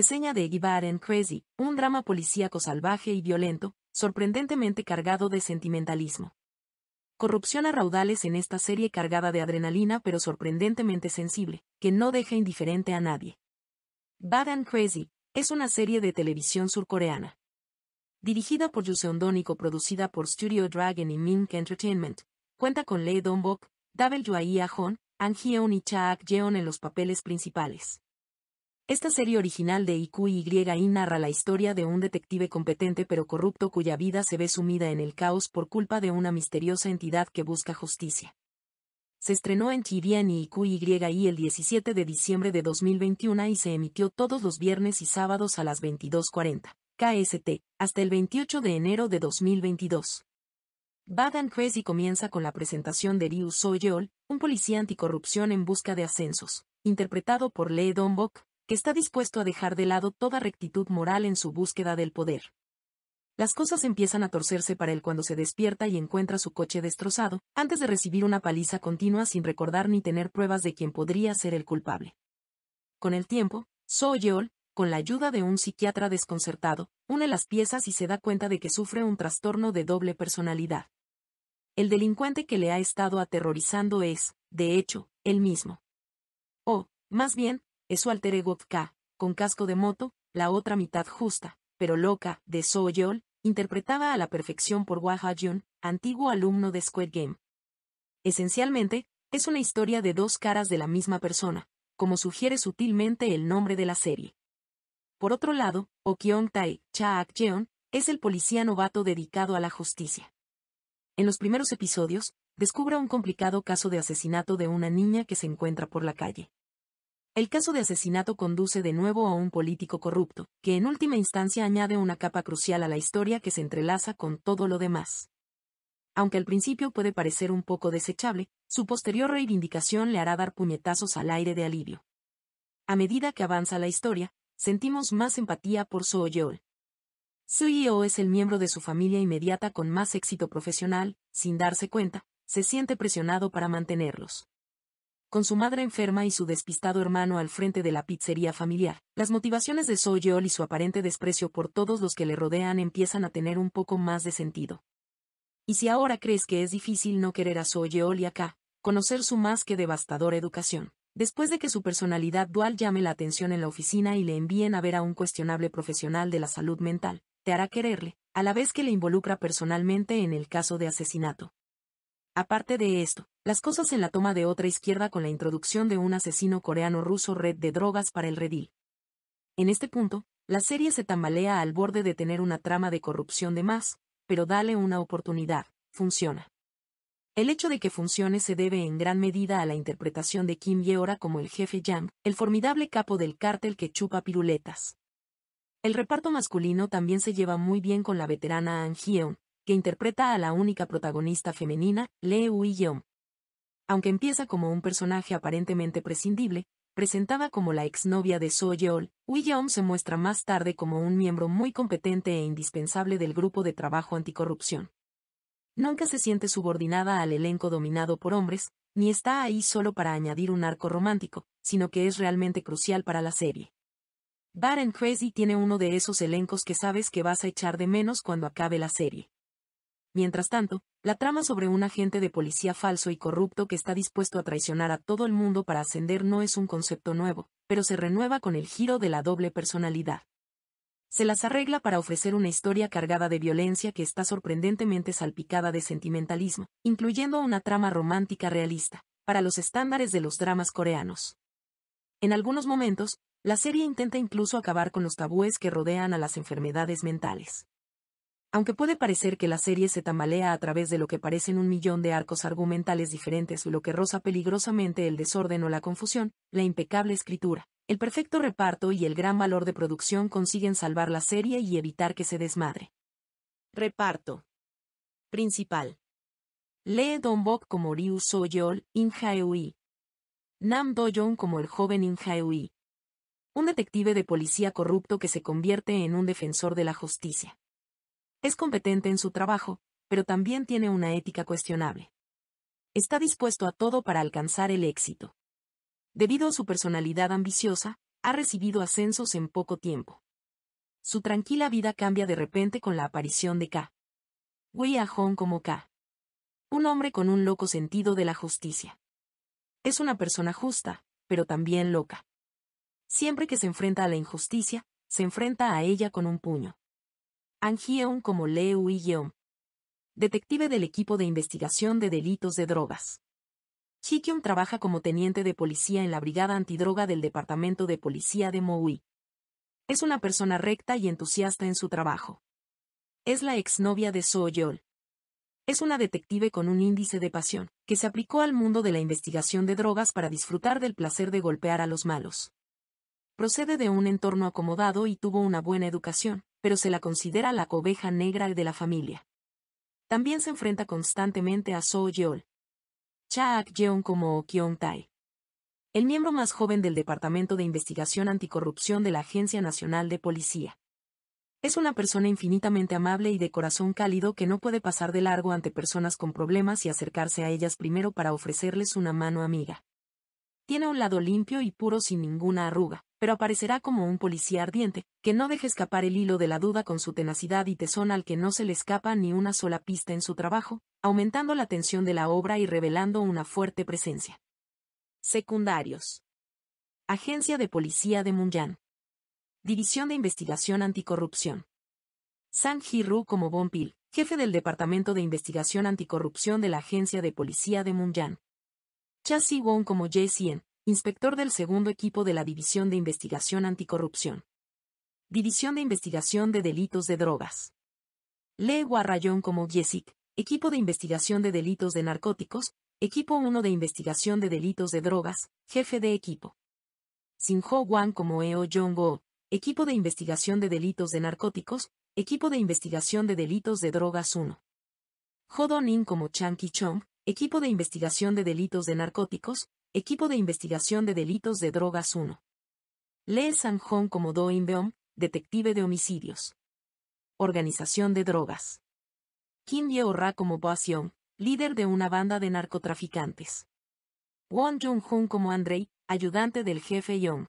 Reseña de Bad and Crazy, un drama policíaco salvaje y violento, sorprendentemente cargado de sentimentalismo. Corrupción a raudales en esta serie cargada de adrenalina pero sorprendentemente sensible, que no deja indiferente a nadie. Bad and Crazy, es una serie de televisión surcoreana. Dirigida por Yuseon y producida por Studio Dragon y Mink Entertainment, cuenta con Lee Dongbok, Dabel i Ahon, Ang Hyeon y Cha Ak Yeon en los papeles principales. Esta serie original de IQYI narra la historia de un detective competente pero corrupto cuya vida se ve sumida en el caos por culpa de una misteriosa entidad que busca justicia. Se estrenó en TVN y IQYI el 17 de diciembre de 2021 y se emitió todos los viernes y sábados a las 22.40, KST, hasta el 28 de enero de 2022. Bad and Crazy comienza con la presentación de Ryu Soyeol, un policía anticorrupción en busca de ascensos, interpretado por Lee Dombok, que está dispuesto a dejar de lado toda rectitud moral en su búsqueda del poder. Las cosas empiezan a torcerse para él cuando se despierta y encuentra su coche destrozado, antes de recibir una paliza continua sin recordar ni tener pruebas de quién podría ser el culpable. Con el tiempo, So Yeol, con la ayuda de un psiquiatra desconcertado, une las piezas y se da cuenta de que sufre un trastorno de doble personalidad. El delincuente que le ha estado aterrorizando es, de hecho, él mismo. O, más bien, es su alter ego K, con casco de moto, la otra mitad justa, pero loca, de So Yeol, interpretada a la perfección por Wah Ha Jun, antiguo alumno de Square Game. Esencialmente, es una historia de dos caras de la misma persona, como sugiere sutilmente el nombre de la serie. Por otro lado, Okyong Tai, Cha Ak Jeon, es el policía novato dedicado a la justicia. En los primeros episodios, descubre un complicado caso de asesinato de una niña que se encuentra por la calle. El caso de asesinato conduce de nuevo a un político corrupto, que en última instancia añade una capa crucial a la historia que se entrelaza con todo lo demás. Aunque al principio puede parecer un poco desechable, su posterior reivindicación le hará dar puñetazos al aire de alivio. A medida que avanza la historia, sentimos más empatía por Su e o es el miembro de su familia inmediata con más éxito profesional, sin darse cuenta, se siente presionado para mantenerlos. Con su madre enferma y su despistado hermano al frente de la pizzería familiar, las motivaciones de Soyeol y su aparente desprecio por todos los que le rodean empiezan a tener un poco más de sentido. Y si ahora crees que es difícil no querer a Soyeol y acá, conocer su más que devastadora educación, después de que su personalidad dual llame la atención en la oficina y le envíen a ver a un cuestionable profesional de la salud mental, te hará quererle, a la vez que le involucra personalmente en el caso de asesinato. Aparte de esto, las cosas en la toma de otra izquierda con la introducción de un asesino coreano-ruso red de drogas para el redil. En este punto, la serie se tambalea al borde de tener una trama de corrupción de más, pero dale una oportunidad, funciona. El hecho de que funcione se debe en gran medida a la interpretación de Kim Yeora como el jefe Jam, el formidable capo del cártel que chupa piruletas. El reparto masculino también se lleva muy bien con la veterana An Hyeon, que interpreta a la única protagonista femenina, Lee ui Aunque empieza como un personaje aparentemente prescindible, presentada como la exnovia de So Yeol, ui se muestra más tarde como un miembro muy competente e indispensable del grupo de trabajo anticorrupción. Nunca se siente subordinada al elenco dominado por hombres, ni está ahí solo para añadir un arco romántico, sino que es realmente crucial para la serie. Bad and Crazy tiene uno de esos elencos que sabes que vas a echar de menos cuando acabe la serie. Mientras tanto, la trama sobre un agente de policía falso y corrupto que está dispuesto a traicionar a todo el mundo para ascender no es un concepto nuevo, pero se renueva con el giro de la doble personalidad. Se las arregla para ofrecer una historia cargada de violencia que está sorprendentemente salpicada de sentimentalismo, incluyendo una trama romántica realista, para los estándares de los dramas coreanos. En algunos momentos, la serie intenta incluso acabar con los tabúes que rodean a las enfermedades mentales. Aunque puede parecer que la serie se tamalea a través de lo que parecen un millón de arcos argumentales diferentes o lo que roza peligrosamente el desorden o la confusión, la impecable escritura, el perfecto reparto y el gran valor de producción consiguen salvar la serie y evitar que se desmadre. Reparto. Principal. Lee Dong-bok como Ryu Soyol, In Haeui. Nam Jong como el joven In Un detective de policía corrupto que se convierte en un defensor de la justicia. Es competente en su trabajo, pero también tiene una ética cuestionable. Está dispuesto a todo para alcanzar el éxito. Debido a su personalidad ambiciosa, ha recibido ascensos en poco tiempo. Su tranquila vida cambia de repente con la aparición de K. Wei Hong como K. Un hombre con un loco sentido de la justicia. Es una persona justa, pero también loca. Siempre que se enfrenta a la injusticia, se enfrenta a ella con un puño como Lee y Detective del equipo de investigación de delitos de drogas. Chikyum trabaja como teniente de policía en la brigada antidroga del departamento de policía de Moui. Es una persona recta y entusiasta en su trabajo. Es la exnovia de Soyol. Es una detective con un índice de pasión, que se aplicó al mundo de la investigación de drogas para disfrutar del placer de golpear a los malos. Procede de un entorno acomodado y tuvo una buena educación, pero se la considera la oveja negra de la familia. También se enfrenta constantemente a So Yeol, Cha Ak-yeon como Kyung Tai. El miembro más joven del Departamento de Investigación Anticorrupción de la Agencia Nacional de Policía. Es una persona infinitamente amable y de corazón cálido que no puede pasar de largo ante personas con problemas y acercarse a ellas primero para ofrecerles una mano amiga. Tiene un lado limpio y puro sin ninguna arruga pero aparecerá como un policía ardiente, que no deja escapar el hilo de la duda con su tenacidad y tesón al que no se le escapa ni una sola pista en su trabajo, aumentando la tensión de la obra y revelando una fuerte presencia. Secundarios. Agencia de Policía de Munyang. División de Investigación Anticorrupción. Sang Ji-ru como Pil, jefe del Departamento de Investigación Anticorrupción de la Agencia de Policía de Munyang. Cha Si-won como Jae Sien, inspector del segundo equipo de la División de Investigación Anticorrupción. División de Investigación de Delitos de Drogas. Lee Guarrayón como Jessic, Equipo de Investigación de Delitos de Narcóticos, Equipo 1 de Investigación de Delitos de Drogas, Jefe de Equipo. Sin Ho Wang como Eo Jong-go, Equipo de Investigación de Delitos de Narcóticos, Equipo de Investigación de Delitos de Drogas 1. Ho Donin como Chang Ki-chong, Equipo de Investigación de Delitos de Narcóticos, Equipo de Investigación de Delitos de Drogas 1. Lee San-hong como in Beom, detective de homicidios. Organización de drogas. Kim Yeo Ra como Boasion, líder de una banda de narcotraficantes. Won Jung-hoon como Andrei, ayudante del jefe Young.